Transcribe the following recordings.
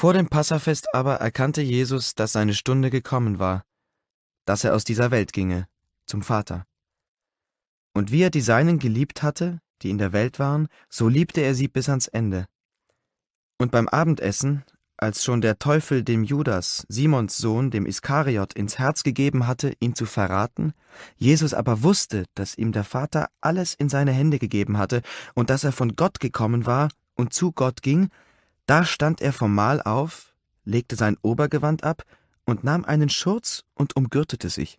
Vor dem Passafest aber erkannte Jesus, dass seine Stunde gekommen war, dass er aus dieser Welt ginge, zum Vater. Und wie er die Seinen geliebt hatte, die in der Welt waren, so liebte er sie bis ans Ende. Und beim Abendessen, als schon der Teufel dem Judas, Simons Sohn, dem Iskariot, ins Herz gegeben hatte, ihn zu verraten, Jesus aber wusste, dass ihm der Vater alles in seine Hände gegeben hatte und dass er von Gott gekommen war und zu Gott ging, da stand er vom Mahl auf, legte sein Obergewand ab und nahm einen Schurz und umgürtete sich.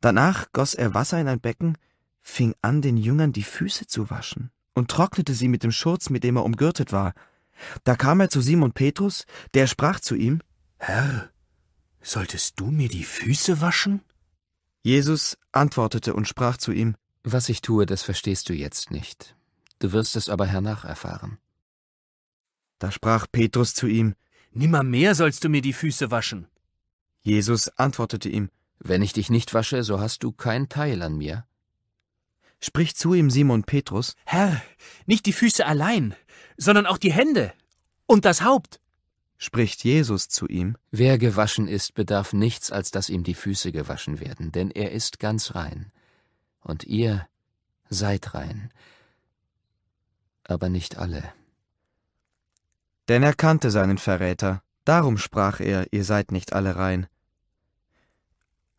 Danach goss er Wasser in ein Becken, fing an, den Jüngern die Füße zu waschen und trocknete sie mit dem Schurz, mit dem er umgürtet war. Da kam er zu Simon Petrus, der sprach zu ihm, Herr, solltest du mir die Füße waschen? Jesus antwortete und sprach zu ihm, Was ich tue, das verstehst du jetzt nicht. Du wirst es aber hernach erfahren. Da sprach Petrus zu ihm, Nimmermehr sollst du mir die Füße waschen. Jesus antwortete ihm, Wenn ich dich nicht wasche, so hast du kein Teil an mir. Spricht zu ihm Simon Petrus, Herr, nicht die Füße allein, sondern auch die Hände und das Haupt. Spricht Jesus zu ihm, Wer gewaschen ist, bedarf nichts, als dass ihm die Füße gewaschen werden, denn er ist ganz rein. Und ihr seid rein, aber nicht alle. Denn er kannte seinen Verräter, darum sprach er, ihr seid nicht alle rein.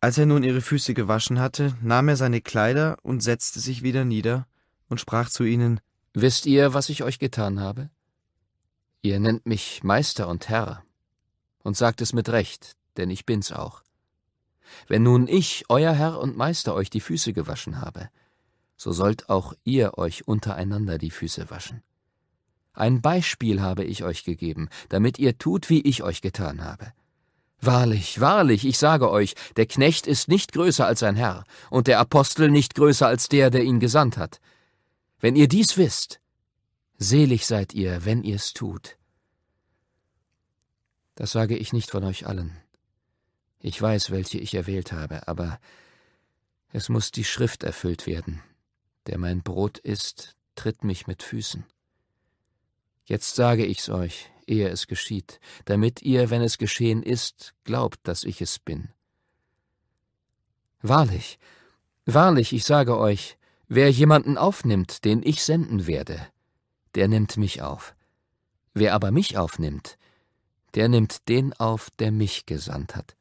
Als er nun ihre Füße gewaschen hatte, nahm er seine Kleider und setzte sich wieder nieder und sprach zu ihnen, Wisst ihr, was ich euch getan habe? Ihr nennt mich Meister und Herr, und sagt es mit Recht, denn ich bin's auch. Wenn nun ich, euer Herr und Meister, euch die Füße gewaschen habe, so sollt auch ihr euch untereinander die Füße waschen. Ein Beispiel habe ich euch gegeben, damit ihr tut, wie ich euch getan habe. Wahrlich, wahrlich, ich sage euch, der Knecht ist nicht größer als sein Herr, und der Apostel nicht größer als der, der ihn gesandt hat. Wenn ihr dies wisst, selig seid ihr, wenn ihr es tut. Das sage ich nicht von euch allen. Ich weiß, welche ich erwählt habe, aber es muss die Schrift erfüllt werden. Der mein Brot isst, tritt mich mit Füßen. Jetzt sage ich's euch, ehe es geschieht, damit ihr, wenn es geschehen ist, glaubt, dass ich es bin. Wahrlich, wahrlich, ich sage euch, wer jemanden aufnimmt, den ich senden werde, der nimmt mich auf. Wer aber mich aufnimmt, der nimmt den auf, der mich gesandt hat.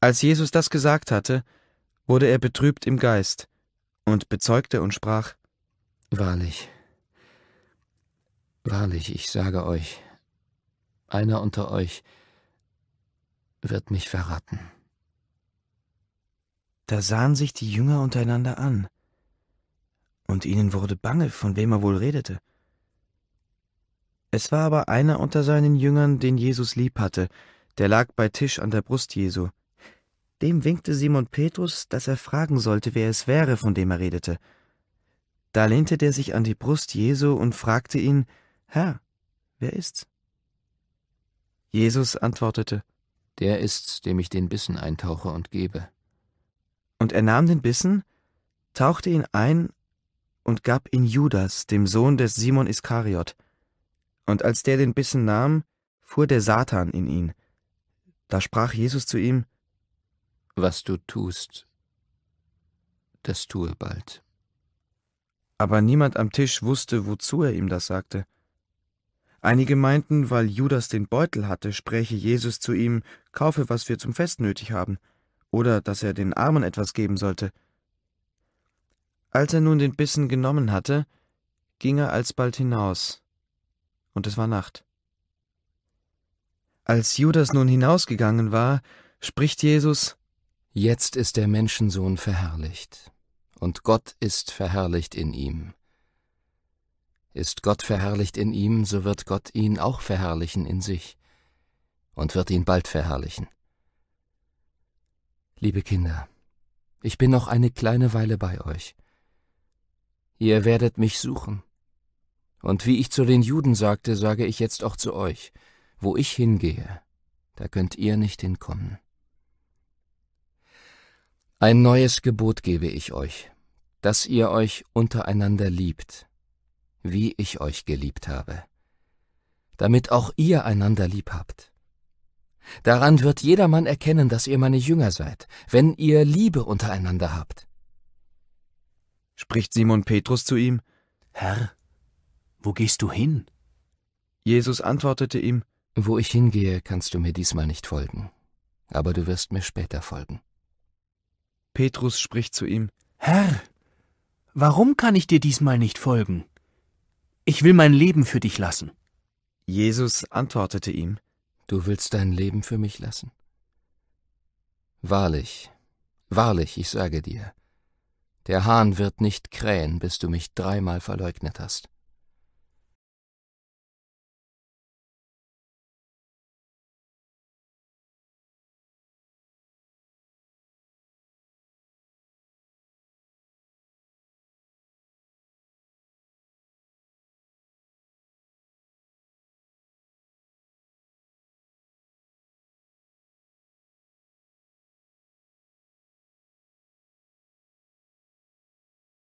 Als Jesus das gesagt hatte, wurde er betrübt im Geist und bezeugte und sprach Wahrlich, Wahrlich, ich sage euch, einer unter euch wird mich verraten. Da sahen sich die Jünger untereinander an, und ihnen wurde bange, von wem er wohl redete. Es war aber einer unter seinen Jüngern, den Jesus lieb hatte, der lag bei Tisch an der Brust Jesu. Dem winkte Simon Petrus, dass er fragen sollte, wer es wäre, von dem er redete. Da lehnte der sich an die Brust Jesu und fragte ihn, Herr, wer ist's? Jesus antwortete, Der ist's, dem ich den Bissen eintauche und gebe. Und er nahm den Bissen, tauchte ihn ein und gab ihn Judas, dem Sohn des Simon Iskariot. Und als der den Bissen nahm, fuhr der Satan in ihn. Da sprach Jesus zu ihm, Was du tust, das tue bald. Aber niemand am Tisch wusste, wozu er ihm das sagte. Einige meinten, weil Judas den Beutel hatte, spräche Jesus zu ihm, Kaufe, was wir zum Fest nötig haben, oder dass er den Armen etwas geben sollte. Als er nun den Bissen genommen hatte, ging er alsbald hinaus, und es war Nacht. Als Judas nun hinausgegangen war, spricht Jesus, Jetzt ist der Menschensohn verherrlicht, und Gott ist verherrlicht in ihm ist Gott verherrlicht in ihm, so wird Gott ihn auch verherrlichen in sich und wird ihn bald verherrlichen. Liebe Kinder, ich bin noch eine kleine Weile bei euch. Ihr werdet mich suchen. Und wie ich zu den Juden sagte, sage ich jetzt auch zu euch, wo ich hingehe, da könnt ihr nicht hinkommen. Ein neues Gebot gebe ich euch, dass ihr euch untereinander liebt, wie ich euch geliebt habe, damit auch ihr einander lieb habt. Daran wird jedermann erkennen, dass ihr meine Jünger seid, wenn ihr Liebe untereinander habt. Spricht Simon Petrus zu ihm, Herr, wo gehst du hin? Jesus antwortete ihm, Wo ich hingehe, kannst du mir diesmal nicht folgen, aber du wirst mir später folgen. Petrus spricht zu ihm, Herr, warum kann ich dir diesmal nicht folgen? ich will mein Leben für dich lassen. Jesus antwortete ihm, Du willst dein Leben für mich lassen? Wahrlich, wahrlich, ich sage dir, der Hahn wird nicht krähen, bis du mich dreimal verleugnet hast.